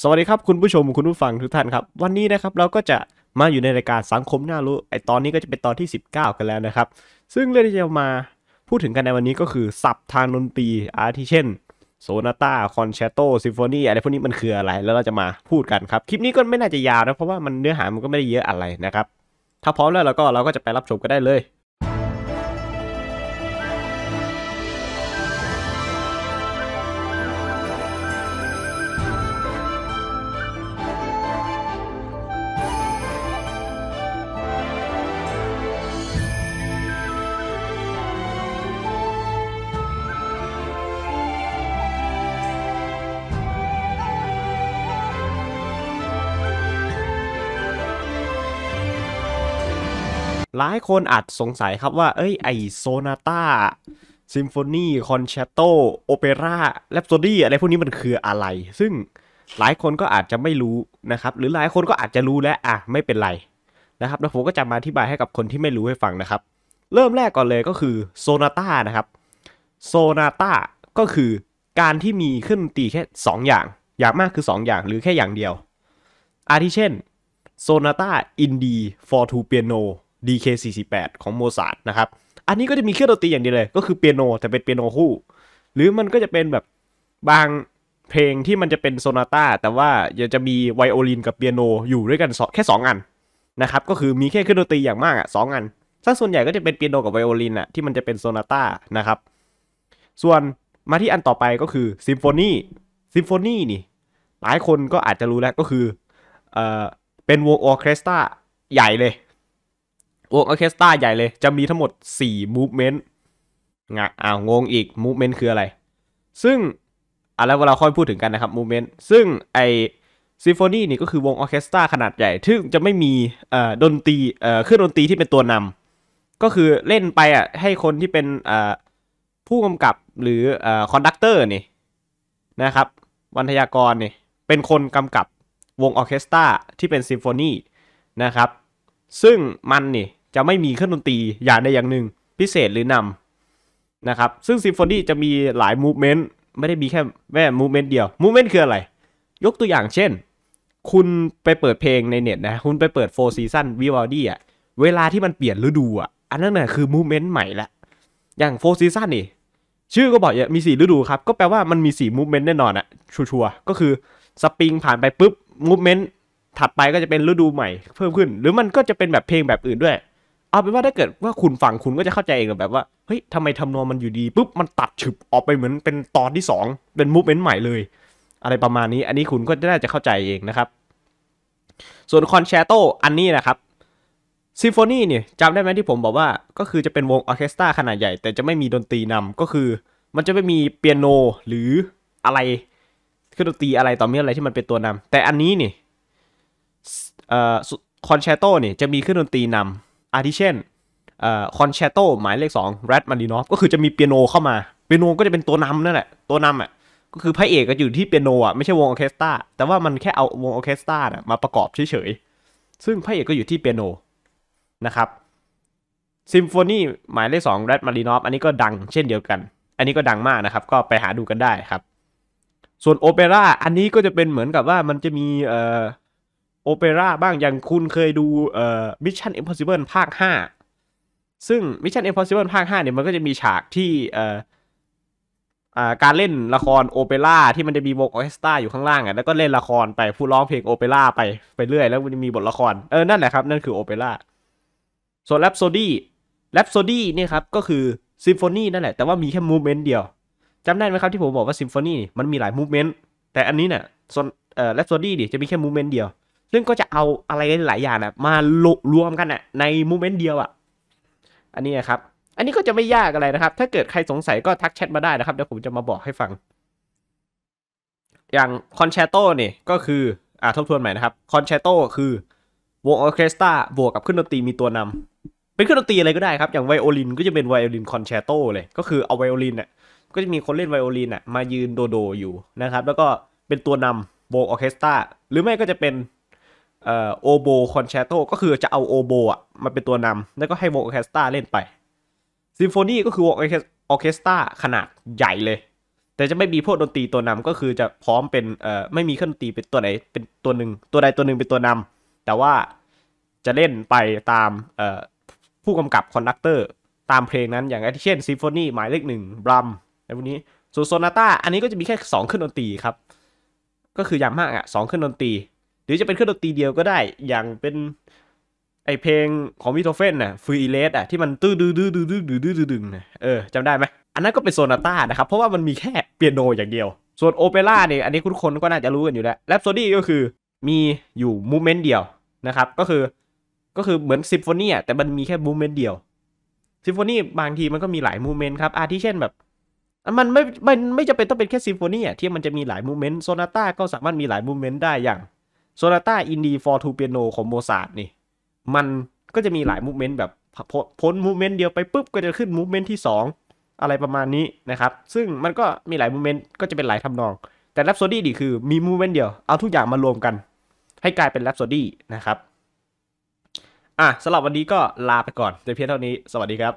สวัสดีครับคุณผู้ชม คุณผู้ฟังทุกท่านครับ วันนี้นะครับเราก็จะมาอยู่ในรายการสังคมน่ารู้ไอตอนนี้ก็จะเป็นตอนที่ 19 กันแล้วนะครับ ซึ่งเรื่องที่จะมาพูดถึงกันในวันนี้ก็คือสับทางดนตรีอาทิเช่นโซนาต้าคอนแชตโตซิมโฟนีอะไร พวกนี้มันคืออะไรแล้วเราจะมาพูดกันครับ คลิปนี้ก็ไม่น่าจะยาวนะ เพราะว่ามันเนื้อหามันก็ไม่ได้เยอะอะไรนะครับถ้าพร้อมแล้วเราก็เราก็จะไปรับชมกันได้เลยหลายคนอาจสงสัยครับว่าเอ้ยไอโซนาตาซิมโฟนีคอนแชตโตโอเปร่าแลปโซดี้อะไรพวกนี้มันคืออะไร ซึ่งหลายคนก็อาจจะไม่รู้นะครับหรือหลายคนก็อาจจะรู้และอ่ะไม่เป็นไรนะครับแล้วผมก็จะมาอธิบายให้กับคนที่ไม่รู้ให้ฟังนะครับ เริ่มแรกก่อนเลยก็คือโซนาตานะครับโซนาตาก็คือการที่มีขึ้นตีแค่ 2 อย่างอย่างมากคือ 2 อย่างหรือแค่อย่างเดียว อาทิเช่นโซนาตาอินดีฟอร์ทูเปียโน DK48 ของโมซาร์ทนะครับ อันนี้ก็จะมีเครื่องดนตรีอย่างเดียวเลยก็คือเปียโนแต่เป็นเปียโนคู่หรือมันก็จะเป็นแบบบางเพลงที่มันจะเป็นโซนาต้าแต่ว่าจะจะมีไวโอลินกับเปียโนอยู่ด้วยกัน แค่ 2 อันนะครับก็คือมีแค่เครื่องดนตรีอย่างมากอ่ะสองอันซงส่วนใหญ่ก็จะเป็นเปียโนกับไวโอลินอ่ะที่มันจะเป็นโซนาต้านะครับส่วนมาที่อันต่อไปก็คือซิมโฟนีซิมโฟนีนี่หลายคนก็อาจจะรู้แล้วก็คือเอ่อเป็นวงออเคสตราใหญ่เลยวงออเคสตราใหญ่เลยจะมีทั้งหมด 4 movement งะอ้าวงงอีก movement คืออะไร ซึ่งอะแล้วเลาค่อยพูดถึงกันนะครับ movement ซึ่ง ไอซิฟโฟนีนี่ก็คือวงออเคสตราขนาดใหญ่ซึ่งจะไม่มีเอ่อดนตรีเอ่อเครื่องดนตรีที่เป็นตัวนำ ก็คือเล่นไปอ่ะให้คนที่เป็นเอ่อผู้กำกับหรือเอ่อคอนดักเตอร์นี่นะครับวันทยากรนี่เป็นคนกำกับวงออเคสตราที่เป็นซิมโฟนีนะครับ ซึ่งมันนี่จะไม่มีเครื่องดนตรีอย่างใดอย่างหนึ่งพิเศษหรือนำนะครับซึ่งซิมโฟนีจะมีหลายมูฟเมนต์ไม่ได้มีแค่แม่มูฟเมนต์เดียวมูฟเมนต์คืออะไร ยกตัวอย่างเช่น คุณไปเปิดเพลงในเน็ตนะ คุณไปเปิดโฟร์ซีซันวิวลดี้อ่ะเวลาที่มันเปลี่ยนฤดูอ่ะ อันนั้นน่ะคือมูฟเมนต์ใหม่ละ อย่างโฟร์ซีซันนี่ชื่อก็บอกอย่ามีสี่ฤดูครับ ก็แปลว่ามันมีสี่มูฟเมนต์แน่นอนอ่ะชัวร์ก็คือสปริงผ่านไปปุ๊บมูฟเมนต์ถัดไปก็จะเป็นฤดูใหม่ เพิ่มขึ้นหรือมันก็จะเป็นแบบเพลงแบบอื่นด้วยเอาเป็นว่าถ้าเกิดว่าคุณฟังคุณก็จะเข้าใจเอง แบบว่าเฮ้ยทำไมทำนองมันอยู่ดี ปุ๊บ มันตัดฉึบออกไปเหมือนเป็นตอนที่ 2 เป็นมูฟเมนต์ใหม่เลย อะไรประมาณนี้อันนี้คุณก็น่าจะเข้าใจเองนะครับ ส่วนคอนแชตโตอันนี้นะครับซิมโฟนีเนี่ยจำได้ไหมที่ผมบอกว่า ก็คือจะเป็นวงออเคสตราขนาดใหญ่ แต่จะไม่มีดนตรีนำก็คือมันจะไม่มีเปียโนหรืออะไรเครื่องดนตรีอะไรต่อเมื่ออะไรที่มันเป็นตัวนำ แต่อันนี้นี่ยคอนแชตโตเนี่ยจะมีเครื่องดนตรีนำอาทิเช่นคอนแชตโตหมายเลข2แรดมารินอฟก็คือจะมีเปียโนเข้ามาเปียโนก็จะเป็นตัวนำนั่นแหละ ตัวนำอ่ะ ก็คือพระเอกก็อยู่ที่เปียโนอ่ะไม่ใช่วงออเคสตราแต่ว่ามันแค่เอาวงออเคสตรานะมาประกอบเฉย ๆ ซึ่งพระเอกก็อยู่ที่เปียโน นะครับซิมโฟนีหมายเลขสองแรดมารินอฟอันนี้ก็ดังเช่นเดียวกัน อันนี้ก็ดังมากนะครับ ก็ไปหาดูกันได้ครับ ส่วนโอเปร่าอันนี้ก็จะเป็นเหมือนกับว่ามันจะมีเอ่อโอเปร่าบ้างอย่างคุณเคยดูเอ่อมิชชั่นอิมพอสิเบิลภาค 5 ซึ่งมิชชั่นอิมพอสิเบิลภาค5เนี่ยมันก็จะมีฉากที่เอ่อการเล่นละครโอเปร่าที่มันจะมีวงออเคสตราอยู่ข้างล่างอ่ะแล้วก็เล่นละครไปผู้ร้องเพลงโอเปร่าไปไปเรื่อย แล้วมันจะมีบทละครเออนั่นแหละครับ นั่นคือโอเปร่าส่วนแรปโซดี้แรปโซดี้เนี่ยครับ ก็คือซิมโฟนีนั่นแหละแต่ว่ามีแค่มูเมนต์เดียวจำได้ไหมครับที่ผมบอกว่าซิมโฟนีมันมีหลายมูเมนต์แต่อันนี้เนี่ยส่วนแรปโซดี้ดิจะมีแค่มูเมนต์เดียวซึ่งก็จะเอาอะไรหลายอย่างนะมารวมกันนะในโมเมนต์เดียวอ่ะ อันนี้นะครับ อันนี้ก็จะไม่ยากอะไรนะครับ ถ้าเกิดใครสงสัยก็ทักแชทมาได้นะครับ เดี๋ยวผมจะมาบอกให้ฟัง อย่างคอนแชตโตนี่ก็คืออ่าทบทวนใหม่นะครับ คอนแชตโตคือวงออเคสตราบวกกับเครื่องดนตรีมีตัวนำ เป็นเครื่องดนตรีอะไรก็ได้ครับ อย่างไวโอลินก็จะเป็นไวโอลินคอนแชตโตเลย ก็คือเอาไวโอลินอ่ะก็จะมีคนเล่นไวโอลินอ่ะมายืนโดโดอยู่นะครับ แล้วก็เป็นตัวนำวงออเคสตรา หรือไม่ก็จะเป็นโอโบคอนแชตโตก็คือจะเอาโอโบอ่ะมันเป็นตัวนำแล้วก็ให้วงออเคสตราเล่นไปซิมโฟนีก็คือวงออเคสตราขนาดใหญ่เลย แต่จะไม่มีพวกดนตรีตัวนำก็คือจะพร้อมเป็นเอ่อไม่มีเครื่องดนตรีเป็นตัวไหนเป็นตัวหนึ่งตัวใดตัวหนึ่งเป็นตัวนำแต่ว่าจะเล่นไปตามเอ่อผู้กำกับคอนดักเตอร์ตามเพลงนั้นอย่างเช่นซิมโฟนีหมายเลขหนึ่งบรัมอะไรพวกนี้ส่วนโซนาต้าอันนี้ก็จะมีแค่2เครื่องดนตรีครับก็คืออย่างมากอ่ะสองเครื่องดนตรีหรือจะเป็นเครื่องดนตรีเดียวก็ได้อย่างเป็นไอเพลงของมิโทเฟนน่ะฟรีเลสอ่ะที่มันตื้อดื้อดื้อดื้อดื้อดื้อดื้อดึงนะเออจำได้ไหมอันนั้นก็เป็นโซนาต้านะครับ เพราะว่ามันมีแค่เปียโนอย่างเดียว ส่วนโอเปร่าเนี่ยอันนี้คุณคนก็น่าจะรู้กันอยู่แล้วแรปโซดี้ก็คือมีอยู่มูเมนต์เดียวนะครับ ก็คือก็คือเหมือนซิมโฟนีอ่ะแต่มันมีแค่มูเมนต์เดียวซิมโฟนีบางทีมันก็มีหลายมูเมนต์ครับอาทิเช่นแบบมันไม่ไม่ไม่จะเป็นต้องเป็นแค่ซิมโฟนีอ่ะที่มันจะมีหลายมูเมนต์โซนาต้าก็สามารถมีหลายมูเมนต์ได้อย่างโซนาต้าอินดีฟอร์ทูเปียโนของโมซาร์ตนี่มันก็จะมีหลายมูฟเมนต์แบบพ้นมูฟเมนต์เดียวไปปุ๊บก็จะขึ้นมูฟเมนต์ที่ 2 อะไรประมาณนี้นะครับซึ่งมันก็มีหลายมูฟเมนต์ก็จะเป็นหลายทำนอง แต่แรปโซดี้ดีคือมีมูฟเมนต์เดียวเอาทุกอย่างมารวมกัน ให้กลายเป็นแรปโซดี้นะครับอ่ะสำหรับวันนี้ก็ลาไปก่อนแต่เพียงเท่านี้ สวัสดีครับ